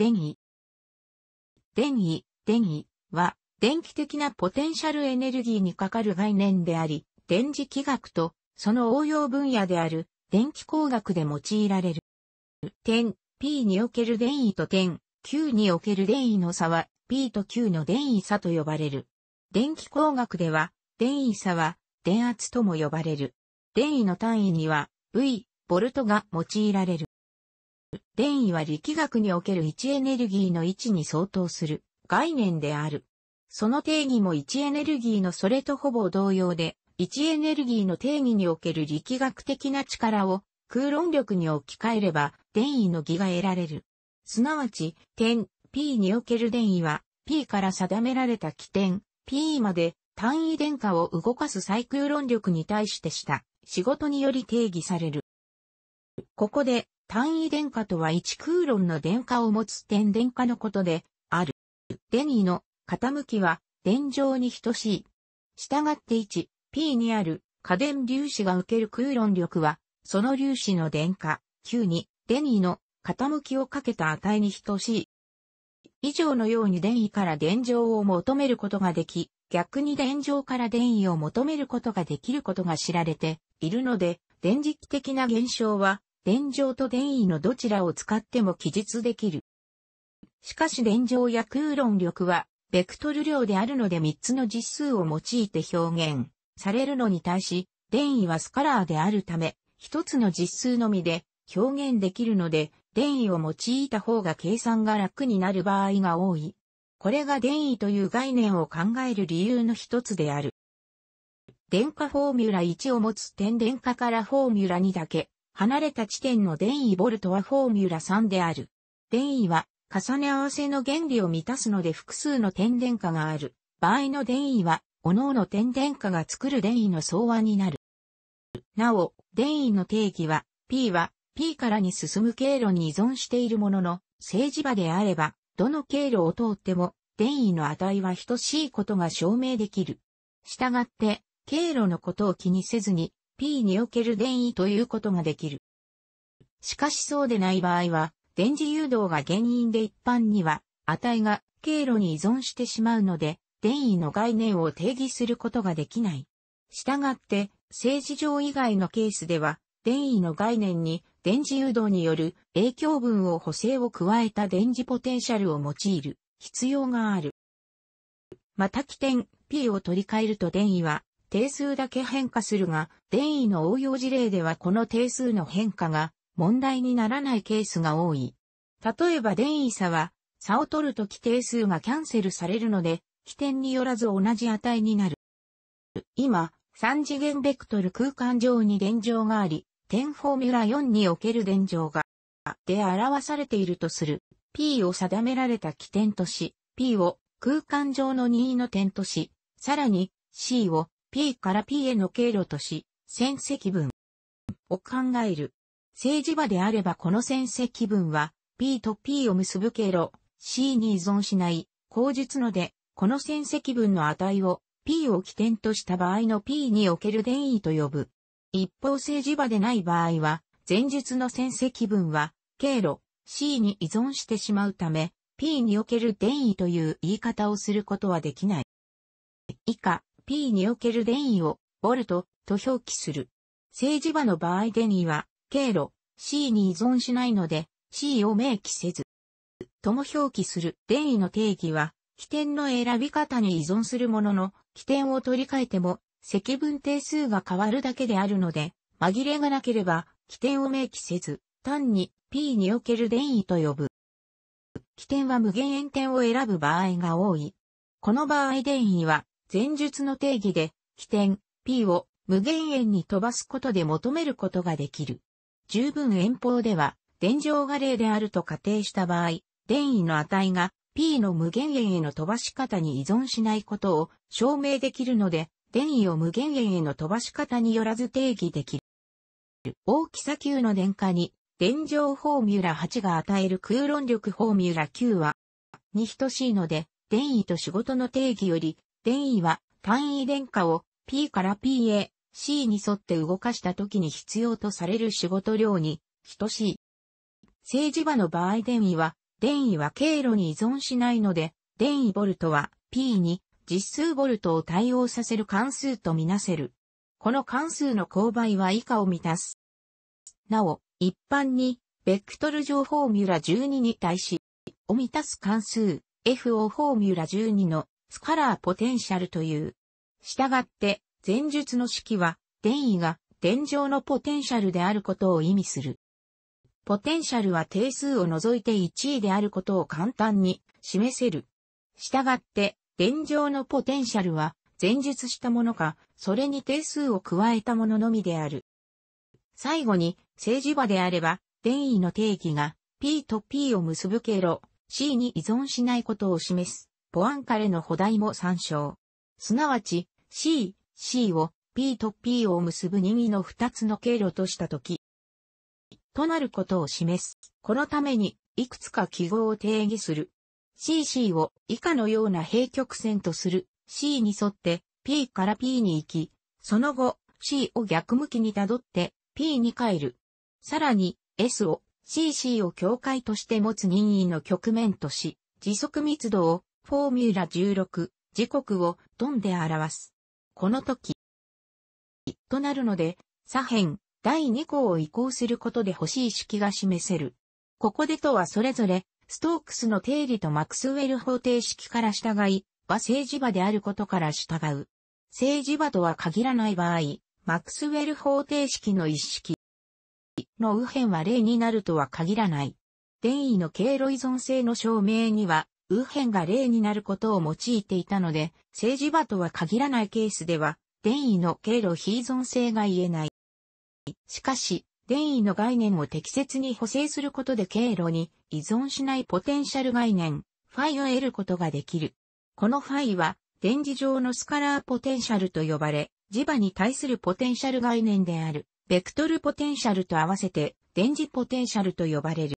電位。電位、電位は、電気的なポテンシャルエネルギーにかかる概念であり、電磁気学と、その応用分野である、電気工学で用いられる。点 P における電位と点 Q における電位の差は、P と Q の電位差と呼ばれる。電気工学では、電位差は、電圧とも呼ばれる。電位の単位には、V、ボルトが用いられる。電位は力学における位置エネルギーの位置に相当する概念である。その定義も位置エネルギーのそれとほぼ同様で、位置エネルギーの定義における力学的な力を空論力に置き換えれば電位の義が得られる。すなわち、点 P における電位は P から定められた起点 P まで単位電荷を動かす最空論力に対してした仕事により定義される。ここで単位電荷とは1空論の電荷を持つ点電荷のことで、ある。デニーの傾きは、電状に等しい。したがって 1P にある家電粒子が受ける空論力は、その粒子の電荷 Q にデニーの傾きをかけた値に等しい。以上のように電位から電状を求めることができ、逆に電上から電位を求めることができることが知られているので、電磁気的な現象は電情と電位のどちらを使っても記述できる。しかし電情や空論力は、ベクトル量であるので3つの実数を用いて表現されるのに対し、電位はスカラーであるため、1つの実数のみで表現できるので、電位を用いた方が計算が楽になる場合が多い。これが電位という概念を考える理由の一つである。電化フォーミュラ1を持つ点電化からフォーミュラ2だけ離れた地点の電位ボルトはフォーミュラ3である。電位は重ね合わせの原理を満たすので複数の点電荷がある。場合の電位は、各々点電荷が作る電位の総和になる。なお、電位の定義は、P は P からに進む経路に依存しているものの、政治場であれば、どの経路を通っても、電位の値は等しいことが証明できる。したがって、経路のことを気にせずに、P における電位ということができる。しかしそうでない場合は、電磁誘導が原因で一般には、値が経路に依存してしまうので、電位の概念を定義することができない。したがって、政治上以外のケースでは、電位の概念に電磁誘導による影響分を補正を加えた電磁ポテンシャルを用いる必要がある。また起点 P を取り替えると電位は定数だけ変化するが、電位の応用事例ではこの定数の変化が問題にならないケースが多い。例えば電位差は、差を取るとき定数がキャンセルされるので、起点によらず同じ値になる。今、三次元ベクトル空間上に電状があり、点フォーミュラ4における電状が、で表されているとする、P を定められた起点とし、P を空間上の任意の点とし、さらに C を P から P への経路とし、線積分を考える。政治場であればこの線積分は P と P を結ぶ経路 C に依存しない口述ので、この線積分の値を P を起点とした場合の P における電位と呼ぶ。一方政治場でない場合は、前述の線積分は経路 C に依存してしまうため、P における電位という言い方をすることはできない。以下、P における電位をボルトと表記する。政治場の場合電位は経路 C に依存しないので C を明記せず。とも表記する電位の定義は起点の選び方に依存するものの起点を取り替えても積分定数が変わるだけであるので紛れがなければ起点を明記せず単に P における電位と呼ぶ。起点は無限円点を選ぶ場合が多い。この場合電位は前述の定義で、起点 P を無限円に飛ばすことで求めることができる。十分遠方では、電乗が例であると仮定した場合、電位の値が P の無限円への飛ばし方に依存しないことを証明できるので、電位を無限円への飛ばし方によらず定義できる。大きさ9の電荷に、電乗フォーミュラ8が与える空論力フォーミュラ9は、に等しいので、電位と仕事の定義より電位は単位電荷を P から P へ C に沿って動かした時に必要とされる仕事量に等しい。政治場の場合電位は、電位は経路に依存しないので、電位ボルトは P に実数ボルトを対応させる関数とみなせる。この関数の勾配は以下を満たす。なお、一般に、ベクトル上フォーミュラ12に対し、を満たす関数、FO フォーミュラ12のスカラーポテンシャルという。従って、前述の式は、電位が、電上のポテンシャルであることを意味する。ポテンシャルは定数を除いて1位であることを簡単に示せる。従って、電上のポテンシャルは、前述したものか、それに定数を加えたもののみである。最後に、政治場であれば、電位の定義が、P と P を結ぶ経路、C に依存しないことを示す。ポアンカレの補題も参照。すなわち、C、C を P と P を結ぶ任意の2つの経路としたとき、となることを示す。このために、いくつか記号を定義する。CC を以下のような平曲線とする C に沿って P から P に行き、その後 C を逆向きにたどって P に帰る。さらに S を CC を境界として持つ任意の局面とし、時速密度をフォーミュラ16、時刻をドンで表す。この時、となるので、左辺、第2項を移行することで欲しい式が示せる。ここでとはそれぞれ、ストークスの定理とマクスウェル方程式から従い、は政治場であることから従う。政治場とは限らない場合、マクスウェル方程式の一式の右辺は例になるとは限らない。電位の経路依存性の証明には、右辺が例になることを用いていたので、政治場とは限らないケースでは、電位の経路非依存性が言えない。しかし、電位の概念を適切に補正することで経路に依存しないポテンシャル概念、ファイを得ることができる。このファイは、電磁上のスカラーポテンシャルと呼ばれ、磁場に対するポテンシャル概念である、ベクトルポテンシャルと合わせて、電磁ポテンシャルと呼ばれる。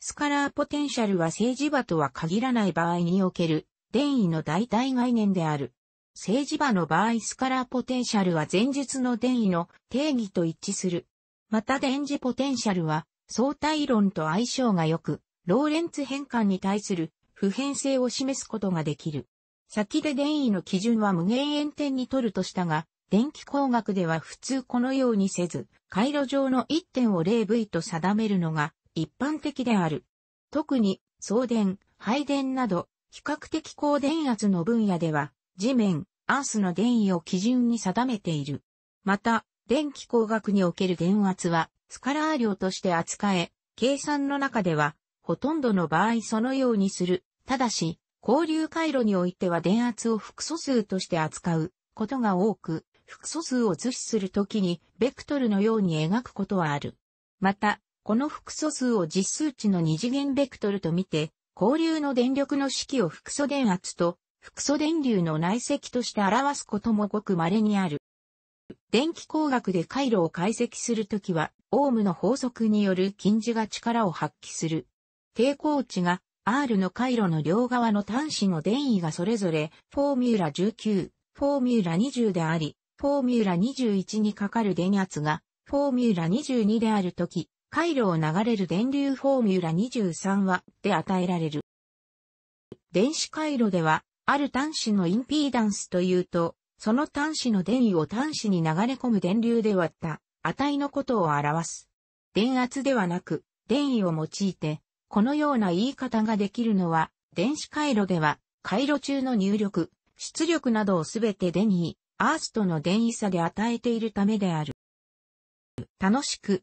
スカラーポテンシャルは政治場とは限らない場合における、電位の代替概念である。政治場の場合スカラーポテンシャルは前述の電位の定義と一致する。また電磁ポテンシャルは相対論と相性が良く、ローレンツ変換に対する普遍性を示すことができる。先で電位の基準は無限遠点にとるとしたが、電気工学では普通このようにせず、回路上の1点を 0V と定めるのが一般的である。特に、送電、配電など、比較的高電圧の分野では、地面、アースの電位を基準に定めている。また、電気工学における電圧は、スカラー量として扱え、計算の中では、ほとんどの場合そのようにする。ただし、交流回路においては電圧を複素数として扱うことが多く、複素数を図示するときに、ベクトルのように描くことはある。また、この複素数を実数値の二次元ベクトルと見て、交流の電力の式を複素電圧と複素電流の内積として表すこともごく稀にある。電気工学で回路を解析するときは、オームの法則による近似が力を発揮する。抵抗値が R の回路の両側の端子の電位がそれぞれ、フォーミュラ19、フォーミュラ20であり、フォーミュラ21にかかる電圧が、フォーミュラ22であるとき、回路を流れる電流フォーミュラ23はで与えられる。電子回路では、ある端子のインピーダンスというと、その端子の電位を端子に流れ込む電流で割った値のことを表す。電圧ではなく、電位を用いて、このような言い方ができるのは、電子回路では、回路中の入力、出力などをすべて電位、アースとの電位差で与えているためである。楽しく、